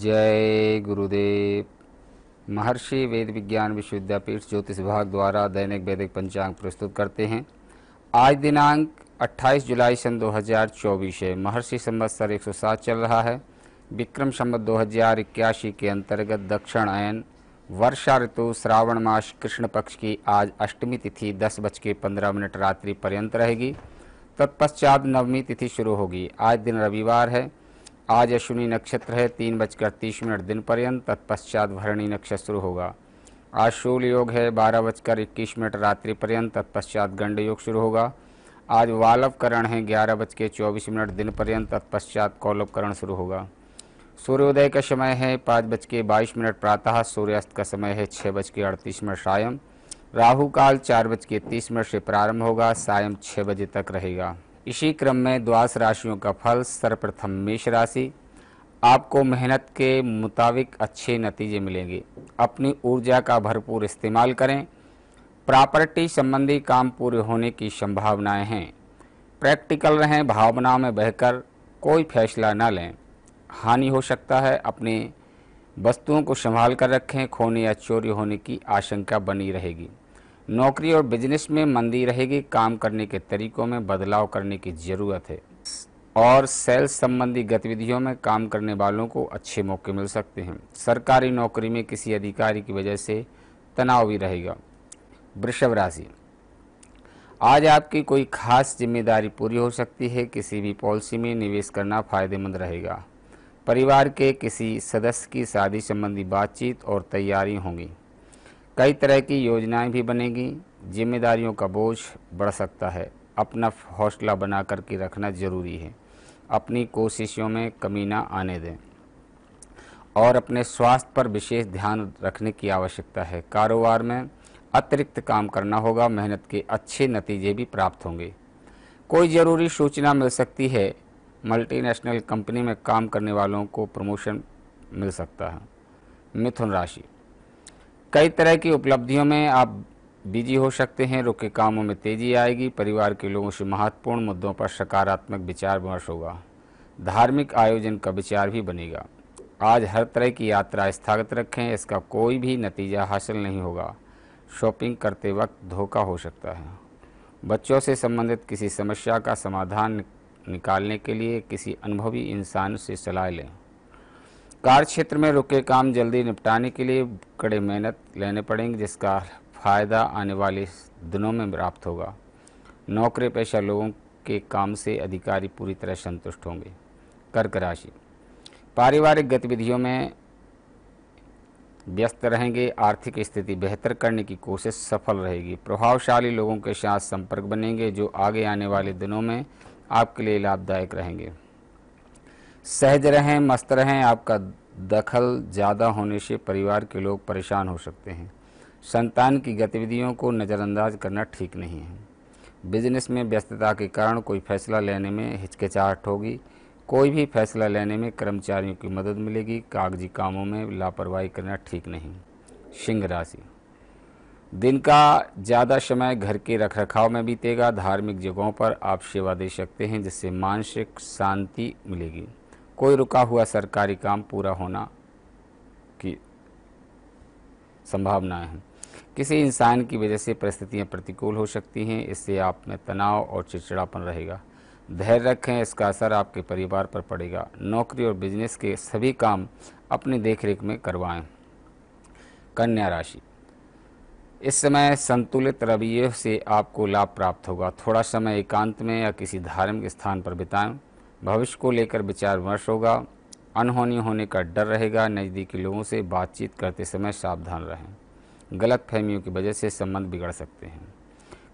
जय गुरुदेव महर्षि वेद विज्ञान विश्वविद्यापीठ ज्योतिष विभाग द्वारा दैनिक वैदिक पंचांग प्रस्तुत करते हैं आज दिनांक 28 जुलाई सन 2024 है महर्षि सर एक चल रहा है विक्रम संवत दो के अंतर्गत दक्षिण आयन वर्षा ऋतु श्रावण मास कृष्ण पक्ष की आज अष्टमी तिथि दस बज के पंद्रह मिनट रात्रि पर्यंत रहेगी तत्पश्चात नवमी तिथि शुरू होगी आज दिन रविवार है आज अश्विनी नक्षत्र है तीन बजकर तीस मिनट दिन पर्यंत तत्पश्चात भरणी नक्षत्र शुरू होगा आज शूल योग है बारह बजकर इक्कीस मिनट रात्रि पर्यंत तत्पश्चात गंड योग शुरू होगा आज वालवकरण है ग्यारह बज के चौबीस मिनट दिन पर्यंत तत्पश्चात कौलवकरण शुरू होगा सूर्योदय का समय है पाँच बज के बाईस मिनट प्रातः सूर्यास्त का समय है छः बज के अड़तीस मिनट सायं राहुकाल चार बज के तीस मिनट से प्रारंभ होगा सायं छः बजे तक रहेगा इसी क्रम में द्वास राशियों का फल सर्वप्रथम मेष राशि आपको मेहनत के मुताबिक अच्छे नतीजे मिलेंगे अपनी ऊर्जा का भरपूर इस्तेमाल करें प्रॉपर्टी संबंधी काम पूरे होने की संभावनाएं हैं प्रैक्टिकल रहें भावना में बहकर कोई फैसला ना लें हानि हो सकता है अपने वस्तुओं को संभाल कर रखें खोने या चोरी होने की आशंका बनी रहेगी नौकरी और बिजनेस में मंदी रहेगी काम करने के तरीकों में बदलाव करने की ज़रूरत है और सेल्स संबंधी गतिविधियों में काम करने वालों को अच्छे मौके मिल सकते हैं सरकारी नौकरी में किसी अधिकारी की वजह से तनाव भी रहेगा वृषभ राशि आज आपकी कोई खास जिम्मेदारी पूरी हो सकती है किसी भी पॉलिसी में निवेश करना फायदेमंद रहेगा परिवार के किसी सदस्य की शादी संबंधी बातचीत और तैयारी होंगी कई तरह की योजनाएं भी बनेगी जिम्मेदारियों का बोझ बढ़ सकता है अपना हौसला बना कर के रखना ज़रूरी है अपनी कोशिशों में कमी ना आने दें और अपने स्वास्थ्य पर विशेष ध्यान रखने की आवश्यकता है कारोबार में अतिरिक्त काम करना होगा मेहनत के अच्छे नतीजे भी प्राप्त होंगे कोई ज़रूरी सूचना मिल सकती है मल्टीनेशनल कंपनी में काम करने वालों को प्रमोशन मिल सकता है मिथुन राशि कई तरह की उपलब्धियों में आप बिजी हो सकते हैं रुके कामों में तेजी आएगी परिवार के लोगों से महत्वपूर्ण मुद्दों पर सकारात्मक विचार विमर्श होगा धार्मिक आयोजन का विचार भी बनेगा आज हर तरह की यात्रा स्थगित रखें इसका कोई भी नतीजा हासिल नहीं होगा शॉपिंग करते वक्त धोखा हो सकता है बच्चों से संबंधित किसी समस्या का समाधान निकालने के लिए किसी अनुभवी इंसान से सलाह लें कार्य क्षेत्र में रुके काम जल्दी निपटाने के लिए कड़े मेहनत लेने पड़ेंगे जिसका फायदा आने वाले दिनों में प्राप्त होगा नौकरी पेशा लोगों के काम से अधिकारी पूरी तरह संतुष्ट होंगे कर्क राशि पारिवारिक गतिविधियों में व्यस्त रहेंगे आर्थिक स्थिति बेहतर करने की कोशिश सफल रहेगी प्रभावशाली लोगों के साथ संपर्क बनेंगे जो आगे आने वाले दिनों में आपके लिए लाभदायक रहेंगे सहज रहें मस्त रहें आपका दखल ज़्यादा होने से परिवार के लोग परेशान हो सकते हैं संतान की गतिविधियों को नज़रअंदाज करना ठीक नहीं है बिजनेस में व्यस्तता के कारण कोई फैसला लेने में हिचकिचाहट होगी कोई भी फैसला लेने में कर्मचारियों की मदद मिलेगी कागजी कामों में लापरवाही करना ठीक नहीं सिंह राशि दिन का ज़्यादा समय घर के रखरखाव में बीतेगा धार्मिक जगहों पर आप सेवा दे सकते हैं जिससे मानसिक शांति मिलेगी कोई रुका हुआ सरकारी काम पूरा होना की संभावनाएं हैं किसी इंसान की वजह से परिस्थितियां प्रतिकूल हो सकती हैं इससे आप में तनाव और चिड़चिड़ापन रहेगा धैर्य रखें इसका असर आपके परिवार पर पड़ेगा नौकरी और बिजनेस के सभी काम अपनी देखरेख में करवाएं कन्या राशि इस समय संतुलित रवैये से आपको लाभ प्राप्त होगा थोड़ा समय एकांत में या किसी धार्मिक स्थान पर बिताएं भविष्य को लेकर विचार विमर्श होगा अनहोनी होने का डर रहेगा नज़दीकी लोगों से बातचीत करते समय सावधान रहें गलत फहमियों की वजह से संबंध बिगड़ सकते हैं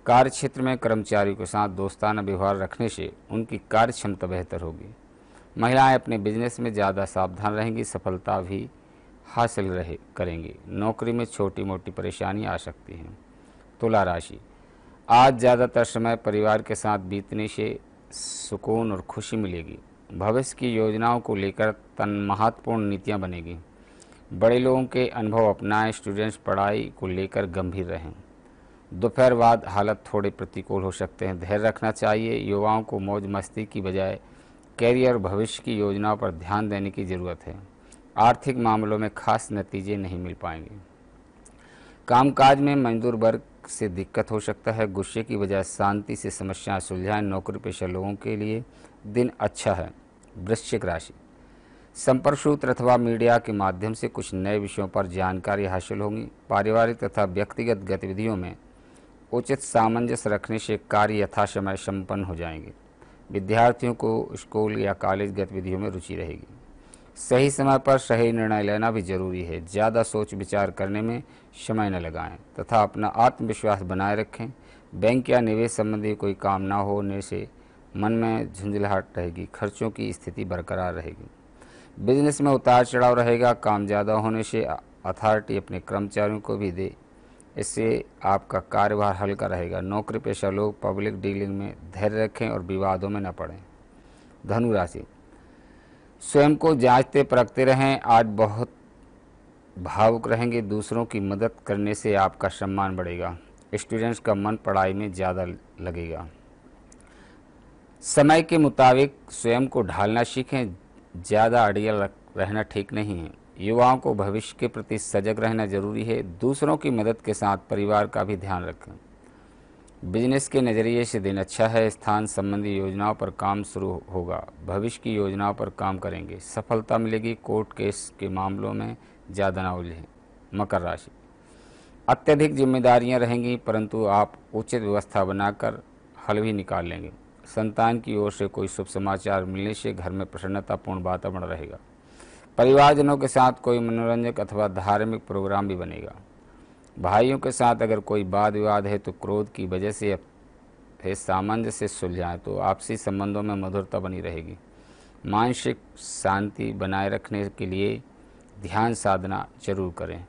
कार्य क्षेत्र में कर्मचारियों के साथ दोस्ताना व्यवहार रखने से उनकी कार्य क्षमता बेहतर होगी महिलाएं अपने बिजनेस में ज़्यादा सावधान रहेंगी सफलता भी हासिल रहे करेंगी नौकरी में छोटी मोटी परेशानी आ सकती हैं तुला राशि आज ज़्यादातर समय परिवार के साथ बीतने से सुकून और खुशी मिलेगी भविष्य की योजनाओं को लेकर तन महत्वपूर्ण नीतियाँ बनेगी बड़े लोगों के अनुभव अपनाएं स्टूडेंट्स पढ़ाई को लेकर गंभीर रहें दोपहर बाद हालत थोड़े प्रतिकूल हो सकते हैं धैर्य रखना चाहिए युवाओं को मौज मस्ती की बजाय कैरियर भविष्य की योजनाओं पर ध्यान देने की ज़रूरत है आर्थिक मामलों में खास नतीजे नहीं मिल पाएंगे कामकाज में मजदूर वर्ग से दिक्कत हो सकता है गुस्से की बजाय शांति से समस्याएं सुलझाएं नौकरी पेशा लोगों के लिए दिन अच्छा है वृश्चिक राशि संपर्क सूत्र अथवा मीडिया के माध्यम से कुछ नए विषयों पर जानकारी हासिल होगी पारिवारिक तथा व्यक्तिगत गतिविधियों में उचित सामंजस्य रखने से कार्य यथासमय संपन्न हो जाएंगे विद्यार्थियों को स्कूल या कॉलेज गतिविधियों में रुचि रहेगी सही समय पर सही निर्णय लेना भी जरूरी है ज़्यादा सोच विचार करने में समय न लगाएं तथा अपना आत्मविश्वास बनाए रखें बैंक या निवेश संबंधी कोई काम ना होने से मन में झुंझलाहट रहेगी खर्चों की स्थिति बरकरार रहेगी बिजनेस में उतार चढ़ाव रहेगा काम ज़्यादा होने से अथॉरिटी अपने कर्मचारियों को भी दे इससे आपका कार्यभार हल्का रहेगा नौकरी पेशा लोग पब्लिक डीलिंग में धैर्य रखें और विवादों में न पड़ें धनुराशि स्वयं को जांचते परखते रहें आज बहुत भावुक रहेंगे दूसरों की मदद करने से आपका सम्मान बढ़ेगा स्टूडेंट्स का मन पढ़ाई में ज़्यादा लगेगा समय के मुताबिक स्वयं को ढालना सीखें ज़्यादा अड़ियल रहना ठीक नहीं है युवाओं को भविष्य के प्रति सजग रहना जरूरी है दूसरों की मदद के साथ परिवार का भी ध्यान रखें बिजनेस के नज़रिए से दिन अच्छा है स्थान संबंधी योजनाओं पर काम शुरू होगा भविष्य की योजनाओं पर काम करेंगे सफलता मिलेगी कोर्ट केस के मामलों में ज़्यादा ना उलझें मकर राशि अत्यधिक जिम्मेदारियां रहेंगी परंतु आप उचित व्यवस्था बनाकर हल भी निकाल लेंगे संतान की ओर से कोई शुभ समाचार मिलने से घर में प्रसन्नतापूर्ण वातावरण रहेगा परिवारजनों के साथ कोई मनोरंजक अथवा धार्मिक प्रोग्राम भी बनेगा भाइयों के साथ अगर कोई वाद विवाद है तो क्रोध की वजह से फिर सामंज से सुलझाएं तो आपसी संबंधों में मधुरता बनी रहेगी मानसिक शांति बनाए रखने के लिए ध्यान साधना जरूर करें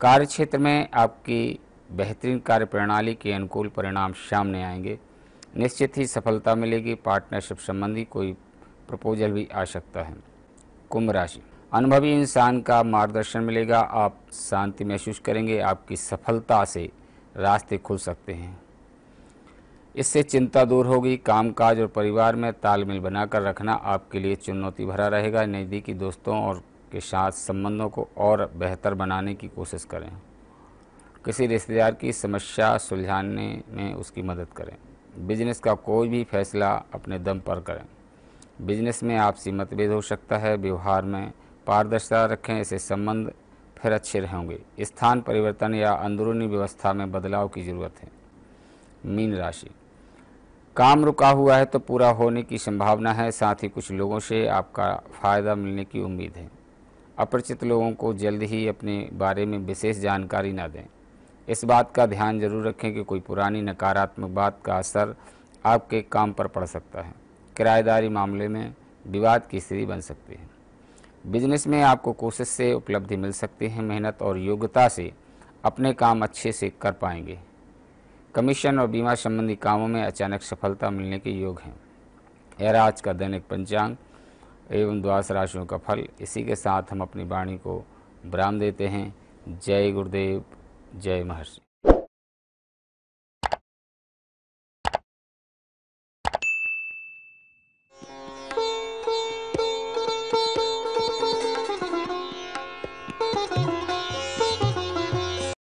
कार्य क्षेत्र में आपकी बेहतरीन कार्य प्रणाली के अनुकूल परिणाम सामने आएंगे निश्चित ही सफलता मिलेगी पार्टनरशिप संबंधी कोई प्रपोजल भी आ सकता है कुंभ राशि अनुभवी इंसान का मार्गदर्शन मिलेगा आप शांति महसूस करेंगे आपकी सफलता से रास्ते खुल सकते हैं इससे चिंता दूर होगी कामकाज और परिवार में तालमेल बनाकर रखना आपके लिए चुनौती भरा रहेगा नज़दीकी दोस्तों और के साथ संबंधों को और बेहतर बनाने की कोशिश करें किसी रिश्तेदार की समस्या सुलझाने में उसकी मदद करें बिजनेस का कोई भी फैसला अपने दम पर करें बिजनेस में आपसी मतभेद हो सकता है व्यवहार में पारदर्शिता रखें इसे संबंध फिर अच्छे रहेंगे स्थान परिवर्तन या अंदरूनी व्यवस्था में बदलाव की जरूरत है मीन राशि काम रुका हुआ है तो पूरा होने की संभावना है साथ ही कुछ लोगों से आपका फ़ायदा मिलने की उम्मीद है अपरिचित लोगों को जल्द ही अपने बारे में विशेष जानकारी ना दें इस बात का ध्यान जरूर रखें कि कोई पुरानी नकारात्मक बात का असर आपके काम पर पड़ सकता है किराएदारी मामले में विवाद की स्थिति बन सकती है बिजनेस में आपको कोशिश से उपलब्धि मिल सकती है मेहनत और योग्यता से अपने काम अच्छे से कर पाएंगे कमीशन और बीमा संबंधी कामों में अचानक सफलता मिलने के योग हैं यह राज का दैनिक पंचांग एवं द्वास राशियों का फल इसी के साथ हम अपनी वाणी को विराम देते हैं जय गुरुदेव जय महर्षि